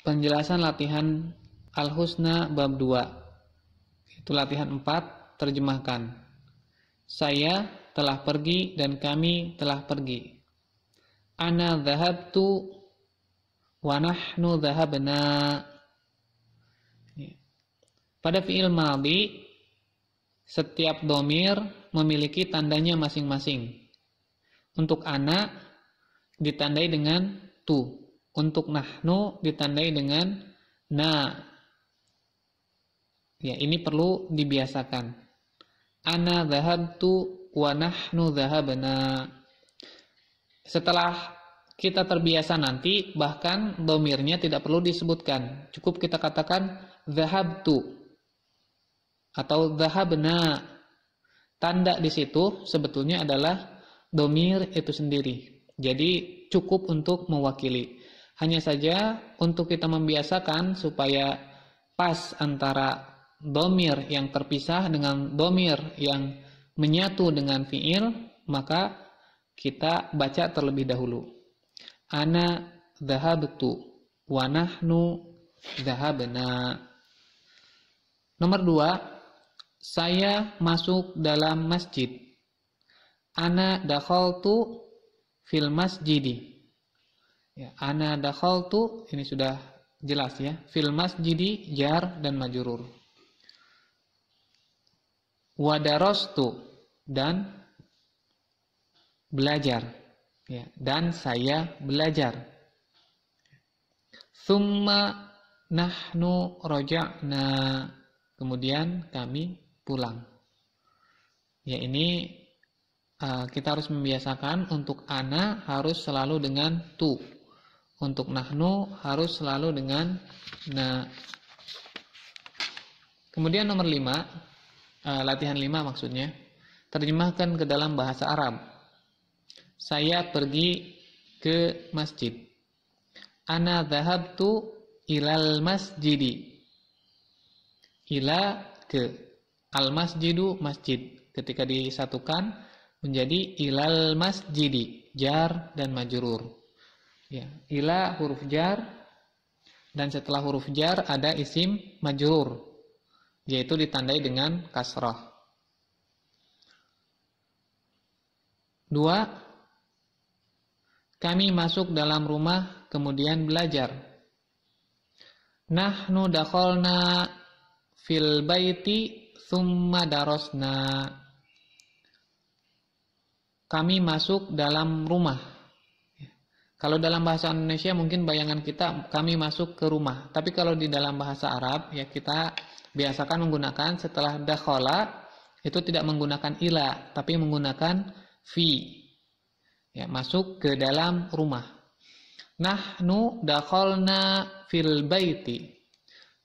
Penjelasan latihan Al-Husna bab 2. Itu latihan 4, terjemahkan. Saya telah pergi dan kami telah pergi. Ana zahabtu wa nahnu zahabna Pada fi'il madhi setiap domir memiliki tandanya masing-masing. Untuk anak ditandai dengan tu untuk nahnu ditandai dengan na. Ya, ini perlu dibiasakan. Ana zahabtu wa nahnu zahabna. Setelah kita terbiasa nanti bahkan domirnya tidak perlu disebutkan. Cukup kita katakan zahabtu atau zahabna. Tanda di situ sebetulnya adalah domir itu sendiri. Jadi cukup untuk mewakili. Hanya saja untuk kita membiasakan supaya pas antara domir yang terpisah dengan domir yang menyatu dengan fiil, maka kita baca terlebih dahulu. Ana dhahabtu wa nahnu dhahabna. Nomor dua, saya masuk dalam masjid. Ana dakhaltu fil masjidi. Ya, ana dakhaltu ini sudah jelas ya. Fil masjidi jar dan majurur. Wa darastu dan belajar ya dan saya belajar. Summa nahnu roja'na kemudian kami pulang. Ya ini eh, kita harus membiasakan untuk ana harus selalu dengan tu untuk nahnu harus selalu dengan na. Kemudian nomor 5, uh, eh, latihan 5 maksudnya, terjemahkan ke dalam bahasa Arab. Saya pergi ke masjid. Ana zahabtu ilal masjidi. Ila ke. Al masjidu masjid. Ketika disatukan menjadi ilal masjidi. Jar dan majurur. Ya, ila huruf jar dan setelah huruf jar ada isim majur, yaitu ditandai dengan kasrah. Dua, kami masuk dalam rumah kemudian belajar. Nahnu dakholna fil baiti summa darosna. Kami masuk dalam rumah kalau dalam bahasa Indonesia mungkin bayangan kita kami masuk ke rumah. Tapi kalau di dalam bahasa Arab ya kita biasakan menggunakan setelah dakhala itu tidak menggunakan ila tapi menggunakan fi. Ya, masuk ke dalam rumah. Nahnu dakhalna fil baiti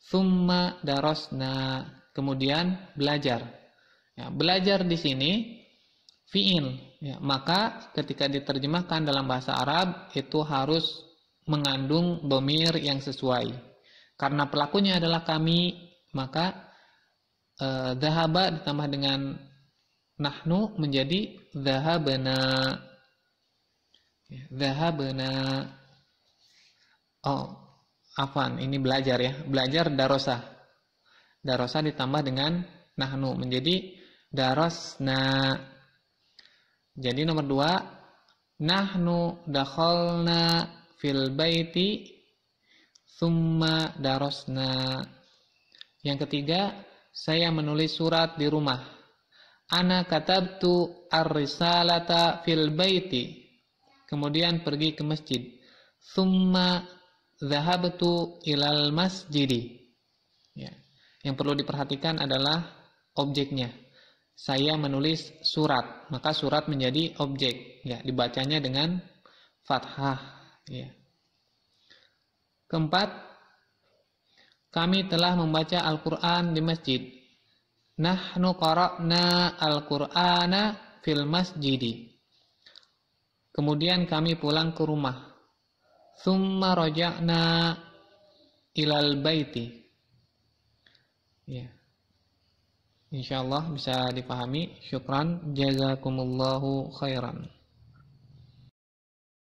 summa darasna. Kemudian belajar. Ya, belajar di sini fiil. Ya, maka ketika diterjemahkan dalam bahasa Arab itu harus mengandung domir yang sesuai. Karena pelakunya adalah kami, maka eh, dahaba ditambah dengan nahnu menjadi zahabana. Zahabana. Ya, oh, afan, ini belajar ya. Belajar darosa darosa ditambah dengan nahnu menjadi darosna. Jadi nomor dua, nahnu dakhalna fil baiti summa darosna. Yang ketiga, saya menulis surat di rumah. Ana katabtu ar-risalata fil baiti. Kemudian pergi ke masjid. Summa zahabtu ilal masjidi. Ya. Yang perlu diperhatikan adalah objeknya saya menulis surat, maka surat menjadi objek, ya, dibacanya dengan fathah, ya. Keempat, kami telah membaca Al-Qur'an di masjid. Nahnu qara'na Al-Qur'ana fil masjid. Kemudian kami pulang ke rumah. Thumma na ilal baiti. Ya. Insyaallah bisa dipahami. Syukran jazakumullahu khairan.